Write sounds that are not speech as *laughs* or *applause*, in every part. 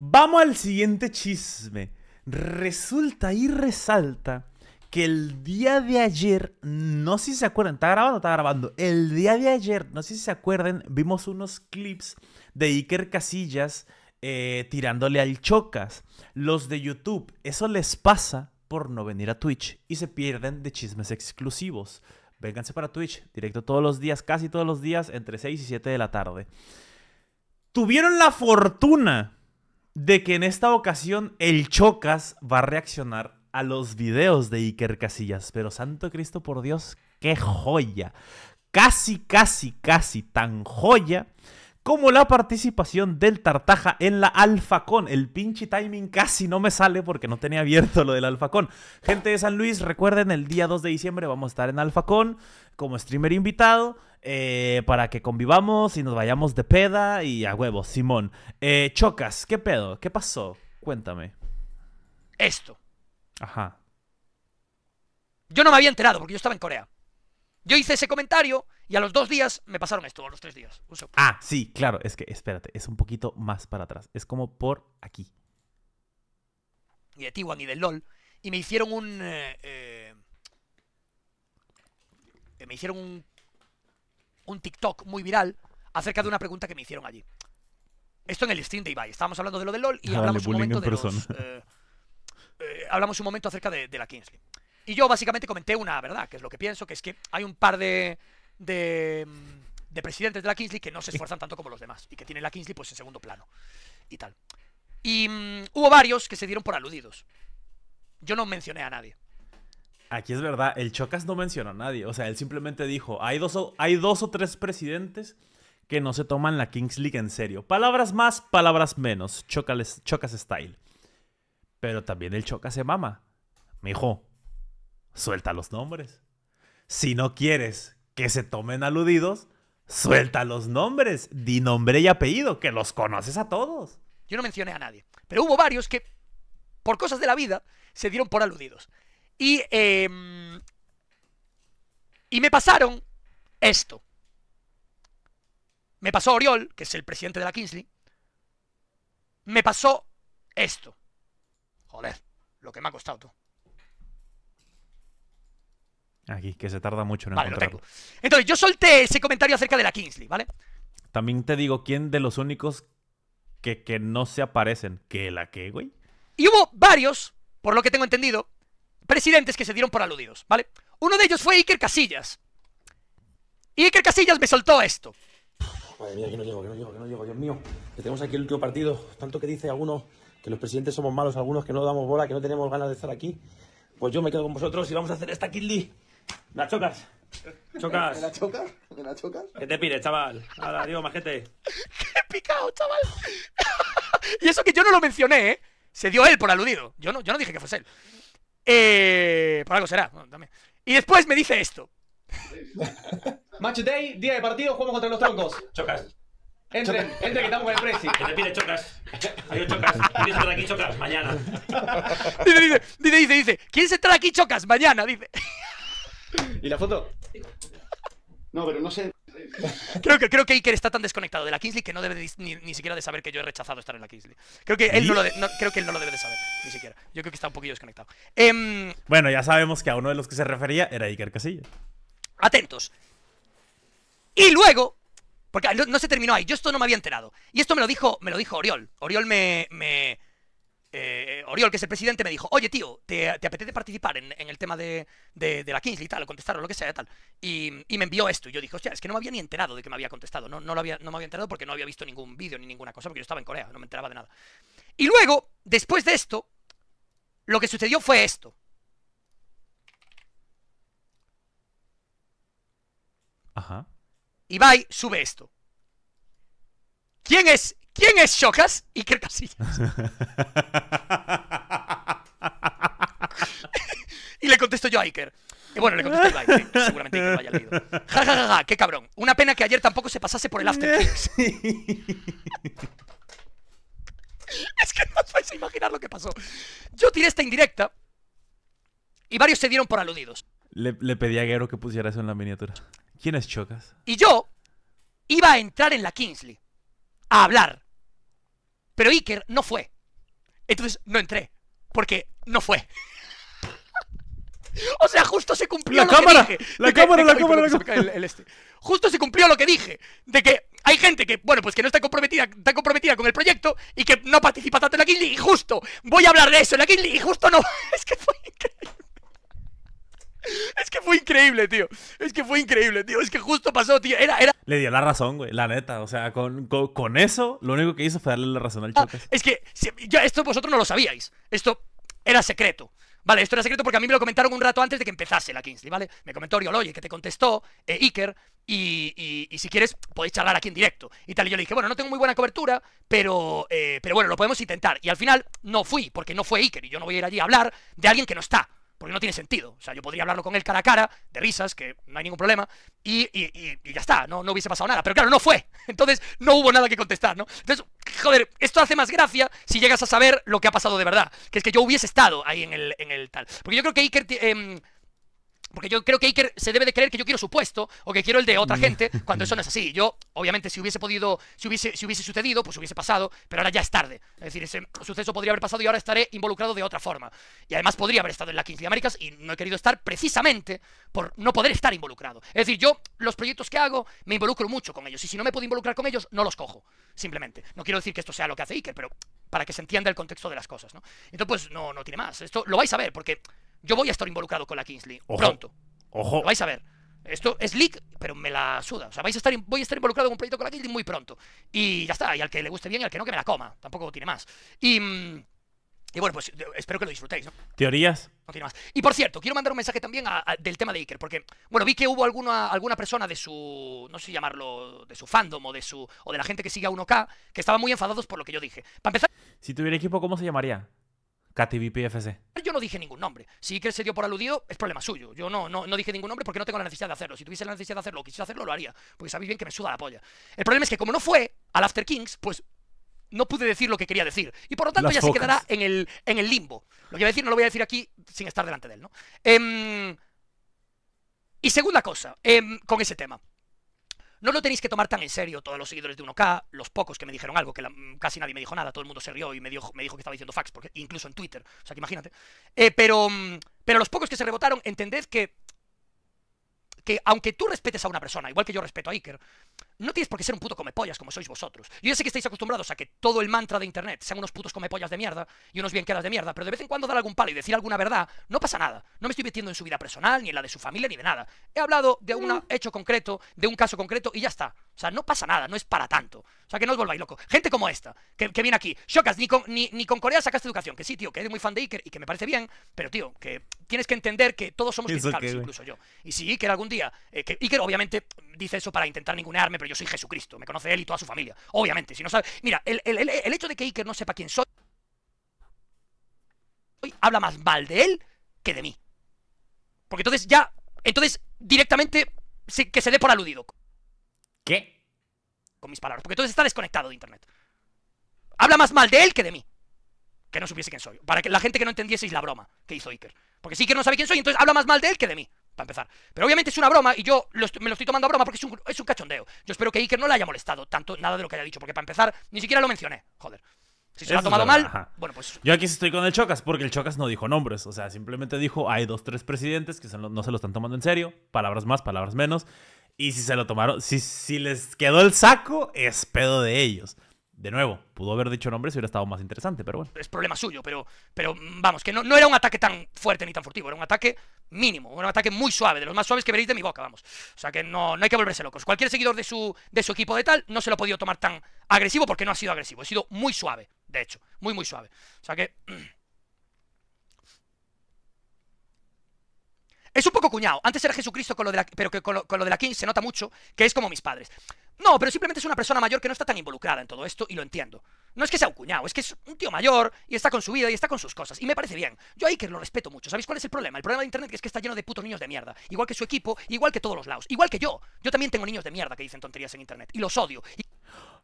Vamos al siguiente chisme. Resulta y resalta que el día de ayer, no sé si se acuerdan, ¿está grabando o está grabando? El día de ayer, no sé si se acuerdan, vimos unos clips de Iker Casillas eh, tirándole al chocas. Los de YouTube, eso les pasa por no venir a Twitch y se pierden de chismes exclusivos. Vénganse para Twitch, directo todos los días, casi todos los días, entre 6 y 7 de la tarde. Tuvieron la fortuna de que en esta ocasión el Chocas va a reaccionar a los videos de Iker Casillas. Pero santo Cristo por Dios, qué joya. Casi, casi, casi tan joya como la participación del Tartaja en la Alfacón. El pinche timing casi no me sale porque no tenía abierto lo del Alfacón. Gente de San Luis, recuerden, el día 2 de diciembre vamos a estar en Alfacón como streamer invitado. Eh, para que convivamos y nos vayamos de peda y a huevos, Simón. Eh, Chocas, ¿qué pedo? ¿Qué pasó? Cuéntame. Esto. Ajá. Yo no me había enterado porque yo estaba en Corea. Yo hice ese comentario y a los dos días me pasaron esto, a los tres días. Ah, sí, claro, es que espérate, es un poquito más para atrás. Es como por aquí. Y de Tiwan ni del LOL. Y me hicieron un. Eh, eh, me hicieron un. Un TikTok muy viral acerca de una pregunta que me hicieron allí. Esto en el stream de Ibai. Estábamos hablando de lo del LOL y ah, hablamos un momento de eh, hablamos un momento acerca de la Kingsley. Y yo básicamente comenté una verdad, que es lo que pienso, que es que hay un par de Mm, de, presidentes de la Kingsley que no se esfuerzan tanto como los demás y que tiene la Kingsley pues en segundo plano y tal. Y mm, hubo varios que se dieron por aludidos. Yo no mencioné a nadie. Aquí es verdad, el Chocas no menciona a nadie. O sea, él simplemente dijo, hay dos o, hay dos o tres presidentes que no se toman la Kings League en serio. Palabras más, palabras menos. chocas style. Pero también el Chocas se mama. me dijo suelta los nombres. Si no quieres que se tomen aludidos, suelta los nombres, di nombre y apellido, que los conoces a todos. Yo no mencioné a nadie, pero hubo varios que, por cosas de la vida, se dieron por aludidos. Y, em, y me pasaron esto. Me pasó Oriol, que es el presidente de la Kingsley. Me pasó esto. Joder, lo que me ha costado tú. Aquí, que se tarda mucho en encontrarlo. Entonces, yo solté ese comentario acerca de la Kingsley, ¿vale? También te digo quién de los únicos que, que no se aparecen. ¿Que la qué, güey? Y hubo varios, por lo que tengo entendido, presidentes que se dieron por aludidos, ¿vale? Uno de ellos fue Iker Casillas. Y Iker Casillas me soltó esto. Madre mía, que no llego, que no llego, que no llego, Dios mío. Que tenemos aquí el último partido. Tanto que dice algunos que los presidentes somos malos, algunos que no damos bola, que no tenemos ganas de estar aquí. Pues yo me quedo con vosotros y vamos a hacer esta Kingsley la chocas. Chocas. ¿Me la chocas? ¿Me la chocas? Qué te pide, chaval. Ahora, digo, majete. ¡Qué picado, chaval! *laughs* y eso que yo no lo mencioné, ¿eh? Se dio él por aludido. Yo no, yo no dije que fuese él. Eh, por algo será. también. Y después me dice esto. *laughs* Match day, día de partido, jugamos contra los troncos. Chocas. Entre, entre que estamos con el presi. Que te pide chocas. Adiós, chocas. trae *laughs* aquí, chocas? Mañana. Dice, dice, dice, dice, se se trae aquí, chocas? Mañana, dice. *laughs* ¿Y la foto? No, pero no sé. Creo que, creo que Iker está tan desconectado de la Kingsley que no debe ni, siquiera de saber que yo he rechazado estar en la Kingsley. Creo que él no lo, creo que él no lo debe de saber, ni siquiera. Yo creo que está un poquillo desconectado. Em, bueno, ya sabemos que a uno de los que se refería era Iker Casillo. Atentos. Y luego, porque no, se terminó ahí, yo esto no me había enterado. Y esto me lo dijo, me lo dijo Oriol. Oriol me eh, eh, Oriol, que es el presidente, me dijo, oye tío, ¿te, apetece participar en, el tema de, la Kingsley y tal, o contestar o lo que sea tal? Y, me envió esto, y yo dije, hostia, es que no me había ni enterado de que me había contestado, no, lo había, no me había enterado porque no había visto ningún vídeo ni ninguna cosa, porque yo estaba en Corea, no me enteraba de nada. Y luego, después de esto, lo que sucedió fue esto. Ajá. Ibai sube esto. ¿Quién es, ¿Quién es Chocas? Iker Casillas. *laughs* y le contesto yo a Iker. Y bueno, le contesto yo a Iker, seguramente Iker lo haya leído. Ja, ja, ja, ja, qué cabrón. Una pena que ayer tampoco se pasase por el After *laughs* Es que no os vais a imaginar lo que pasó. Yo tiré esta indirecta y varios se dieron por aludidos. Le, pedí a Gero que pusiera eso en la miniatura. ¿Quién es Chocas? Y yo iba a entrar en la Kingsley a hablar pero Iker no fue. Entonces no entré, porque no fue. *laughs* O sea, justo se cumplió lo que dije. La cámara, la cámara, la cámara. Este. Justo se cumplió lo que dije. De que hay gente que, bueno, pues que no está comprometida, está comprometida con el proyecto y que no participa tanto en la Kingly. Y justo voy a hablar de eso en la Kingly. Y justo no. *laughs* Es que fue increíble. Es que fue increíble, tío. Es que fue increíble, tío. Es que justo pasó, tío. Era, era... Le dio la razón, güey. La neta. O sea, con, con, eso, lo único que hizo fue darle la razón al chico. es que ya esto vosotros no lo sabíais. Esto era secreto. Vale, esto era secreto porque a mí me lo comentaron un rato antes de que empezase la Kingsley, ¿vale? Me comentó Oye, que te contestó, eh, Iker, y, si quieres podéis charlar aquí en directo. Y tal, y yo le dije, bueno, no tengo muy buena cobertura, pero, eh, pero bueno, lo podemos intentar. Y al final no fui, porque no fue Iker, y yo no voy a ir allí a hablar de alguien que no está porque no tiene sentido. O sea, yo podría hablarlo con él cara a cara, de risas, que no hay ningún problema, y, y, y, ya está, no, no hubiese pasado nada. Pero claro, no fue. *laughs* Entonces no hubo nada que contestar, ¿no? Entonces, joder, esto hace más gracia si llegas a saber lo que ha pasado de verdad. Que es que yo hubiese estado ahí en el, en el tal. Porque yo creo que Iker... Em, porque yo creo que Iker se debe de creer que yo quiero su puesto o que quiero el de otra mm. gente, cuando eso no es así. *laughs* Yo, obviamente, si hubiese podido, si hubiese, si hubiese sucedido, pues hubiese pasado, pero ahora ya es tarde. Es decir, ese suceso podría haber pasado y ahora estaré involucrado de otra forma. Y además podría haber estado en la 15 de Américas y no he querido estar precisamente por no poder estar involucrado. Es decir, yo los proyectos que hago me involucro mucho con ellos y si no me puedo involucrar con ellos, no los cojo, simplemente. No quiero decir que esto sea lo que hace Iker, pero para que se entienda el contexto de las cosas, ¿no? Entonces, pues no, no tiene más. Esto lo vais a ver, porque yo voy a estar involucrado con la Kingsley. Pronto. Ojo. vais a ver. Esto es leak, pero me la suda. O sea, vais a estar, voy a estar involucrado en un proyecto con la Kingsley muy pronto. Y ya está. Y al que le guste bien y al que no, que me la coma. Tampoco tiene más. Y. Mm, bueno, pues espero que lo disfrutéis. ¿Teorías? No tiene más. Y por cierto, quiero mandar un mensaje también del tema de Iker, porque, bueno, vi que hubo alguna, persona de su, no sé llamarlo, de su fandom o de, su, o de la gente que sigue a 1K, que estaban muy enfadados por lo que yo dije. Para empezar... Si tuviera equipo, ¿cómo se llamaría? KTV Yo no dije ningún nombre. Si que se dio por aludido, es problema suyo. Yo no, no, dije ningún nombre porque no tengo la necesidad de hacerlo. Si tuviese la necesidad de hacerlo o quisiera hacerlo, lo haría. Porque sabéis bien que me suda la polla. El problema es que como no fue al After Kings, pues no pude decir lo que quería decir. Y por lo tanto ya se quedará en el, en el limbo. Lo que voy a decir no lo voy a decir aquí sin estar delante de él, em, y segunda cosa, em, con ese tema. No lo tenéis que tomar tan en serio todos los seguidores de 1K, los pocos que me dijeron algo, que casi nadie me dijo nada, todo el mundo se rió y me dijo, me dijo que estaba diciendo fax, porque, incluso en Twitter, o sea que imagínate. Eh, pero, mm, pero los pocos que se rebotaron, entended que que aunque tú respetes a una persona, igual que yo respeto a Iker, no tienes por qué ser un puto comepollas como sois vosotros. Yo ya sé que estáis acostumbrados a que todo el mantra de internet sean unos putos comepollas de mierda y unos bienquedas de mierda, pero de vez en cuando dar algún palo y decir alguna verdad, no pasa nada. No me estoy metiendo en su vida personal, ni en la de su familia, ni de nada. He hablado de un mm. hecho concreto, de un caso concreto y ya está. O sea, no pasa nada, no es para tanto. O sea, que no os volváis loco. Gente como esta, que, viene aquí. chocas ni con, ni, con Corea sacaste educación. Que sí, tío, que eres muy fan de Iker y que me parece bien, pero tío, que tienes que entender que todos somos incluso yo. Y si Iker algún día, eh, que Iker obviamente dice eso para intentar ningunear pero yo soy Jesucristo. Me conoce él y toda su familia. Obviamente, si no sabe. Mira, el, hecho de que Iker no sepa quién soy. Habla más mal de él que de mí. Porque entonces ya. Entonces, directamente que se dé por aludido. ¿Qué? Con mis palabras. Porque entonces está desconectado de internet. Habla más mal de él que de mí. Que no supiese quién soy. Para que la gente que no entendieseis la broma que hizo Iker. Porque si Iker no sabe quién soy, entonces habla más mal de él que de mí para empezar. Pero obviamente es una broma y yo me lo estoy tomando a broma porque es un, cachondeo. Yo espero que Iker no le haya molestado tanto nada de lo que haya dicho, porque para empezar ni siquiera lo mencioné. Joder. Si se lo ha tomado mal, bueno, pues. Yo aquí estoy con el Chocas, porque el Chocas no dijo nombres. O sea, simplemente dijo: hay dos, tres presidentes que no se lo están tomando en serio. Palabras más, palabras menos. Y si se lo tomaron, si, si les quedó el saco, es pedo de ellos. De nuevo, pudo haber dicho nombres y hubiera estado más interesante, pero bueno. Es problema suyo, pero, pero mm, vamos, que no, no era un ataque tan fuerte ni tan furtivo, era un ataque mínimo, un ataque muy suave, de los más suaves que veréis de mi boca, vamos. O sea que no, no hay que volverse locos. Cualquier seguidor de su, de su equipo de tal no se lo ha podido tomar tan agresivo porque no ha sido agresivo, ha sido muy suave, de hecho, muy, muy suave. O sea que... Mm. Es un poco cuñado. Antes era Jesucristo con lo de pero que con lo, con lo de la King se nota mucho que es como mis padres. No, pero simplemente es una persona mayor que no está tan involucrada en todo esto y lo entiendo. No es que sea un cuñado, es que es un tío mayor y está con su vida y está con sus cosas. Y me parece bien. Yo a que lo respeto mucho. ¿Sabéis cuál es el problema? El problema de Internet es que está lleno de putos niños de mierda. Igual que su equipo, igual que todos los lados. Igual que yo. Yo también tengo niños de mierda que dicen tonterías en Internet. Y los odio. Y...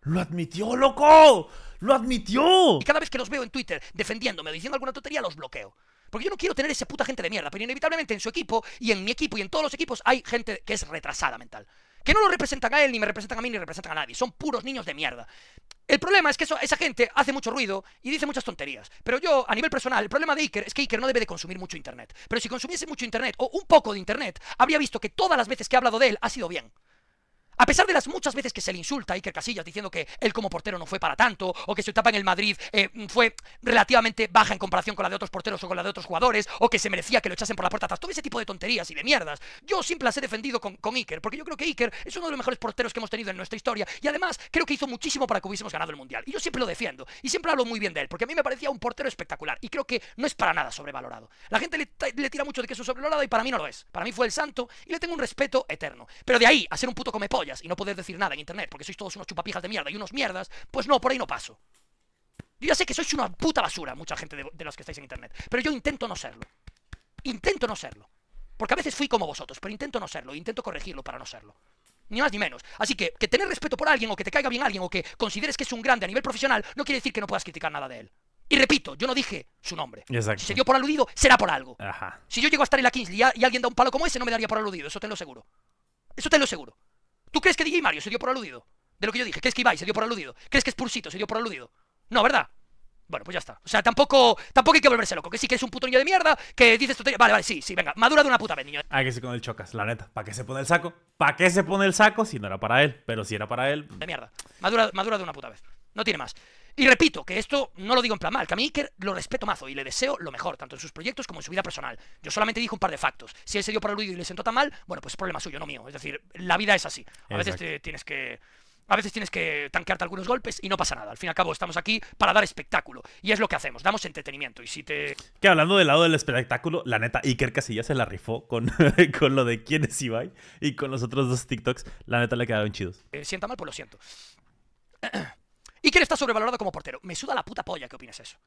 ¡Lo admitió, loco! ¡Lo admitió! Y cada vez que los veo en Twitter defendiéndome o diciendo alguna tontería, los bloqueo. Porque yo no quiero tener ese puta gente de mierda. Pero inevitablemente en su equipo y en mi equipo y en todos los equipos hay gente que es retrasada mental que no lo representan a él, ni me representan a mí, ni representan a nadie. Son puros niños de mierda. El problema es que esa gente hace mucho ruido y dice muchas tonterías. Pero yo, a nivel personal, el problema de Iker es que Iker no debe de consumir mucho Internet. Pero si consumiese mucho Internet o un poco de Internet, habría visto que todas las veces que he hablado de él ha sido bien. A pesar de las muchas veces que se le insulta a Iker Casillas diciendo que él como portero no fue para tanto, o que su etapa en el Madrid eh, fue relativamente baja en comparación con la de otros porteros o con la de otros jugadores, o que se merecía que lo echasen por la puerta atrás, todo ese tipo de tonterías y de mierdas, yo siempre las he defendido con, Iker, porque yo creo que Iker es uno de los mejores porteros que hemos tenido en nuestra historia, y además creo que hizo muchísimo para que hubiésemos ganado el Mundial. Y yo siempre lo defiendo, y siempre hablo muy bien de él, porque a mí me parecía un portero espectacular, y creo que no es para nada sobrevalorado. La gente le, tira mucho de que es sobrevalorado, y para mí no lo es. Para mí fue el santo, y le tengo un respeto eterno. Pero de ahí a ser un puto comepollo y no poder decir nada en internet porque sois todos unos chupapijas de mierda y unos mierdas, pues no, por ahí no paso. Yo ya sé que sois una puta basura, mucha gente de, los que estáis en internet, pero yo intento no serlo. Intento no serlo. Porque a veces fui como vosotros, pero intento no serlo, intento corregirlo para no serlo. Ni más ni menos. Así que que tener respeto por alguien o que te caiga bien alguien o que consideres que es un grande a nivel profesional no quiere decir que no puedas criticar nada de él. Y repito, yo no dije su nombre. Si se dio por aludido, será por algo. Si yo llego a estar en la Kingsley y, y alguien da un palo como ese, no me daría por aludido, eso te lo aseguro. Eso te lo aseguro. ¿Tú crees que DJ Mario se dio por aludido? De lo que yo dije. ¿Crees que Ibai se dio por aludido? ¿Crees que Spursito se dio por aludido? No, ¿verdad? Bueno, pues ya está. O sea, tampoco, tampoco hay que volverse loco. Que sí, que es un puto niño de mierda, que dices tú, Vale, vale, sí, sí, venga. Madura de una puta vez, niño. Hay ah, que se con el chocas, la neta. ¿Para qué se pone el saco? ¿Para qué se pone el saco si no era para él? Pero si era para él. De mierda. Madura, madura de una puta vez. No tiene más. Y repito, que esto no lo digo en plan mal, que a mí Iker lo respeto mazo y le deseo lo mejor, tanto en sus proyectos como en su vida personal. Yo solamente dije un par de factos. Si él se dio por ruido y le sentó tan mal, bueno, pues es problema suyo, no mío. Es decir, la vida es así. A veces tienes que... A veces tienes que tanquearte algunos golpes y no pasa nada. Al fin y al cabo, estamos aquí para dar espectáculo. Y es lo que hacemos, damos entretenimiento. Y si te. Que hablando del lado del espectáculo, la neta, Iker Casillas se la rifó con, *laughs* con lo de quién es Ibai y con los otros dos TikToks. La neta le quedaron chidos. Eh, sienta mal, pues lo siento. *clears throat* Iker está sobrevalorado como portero. Me suda la puta polla opinas de eso.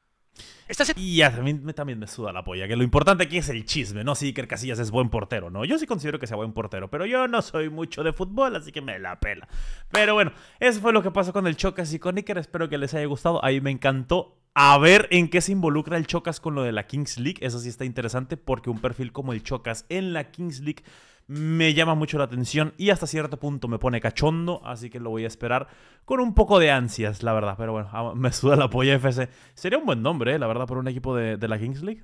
Y a mí también me suda la polla, que lo importante aquí es el chisme, ¿no? Si Iker Casillas es buen portero, ¿no? Yo sí considero que sea buen portero, pero yo no soy mucho de fútbol, así que me la pela. Pero bueno, eso fue lo que pasó con el Chocas y con Iker. Espero que les haya gustado. A mí me encantó a ver en qué se involucra el Chocas con lo de la Kings League. Eso sí está interesante porque un perfil como el Chocas en la Kings League me llama mucho la atención y hasta cierto punto me pone cachondo, así que lo voy a esperar con un poco de ansias, la verdad. Pero bueno, ah, me suda el apoyo FC. Sería un buen nombre, ¿eh? la verdad, por un equipo de la Kings League.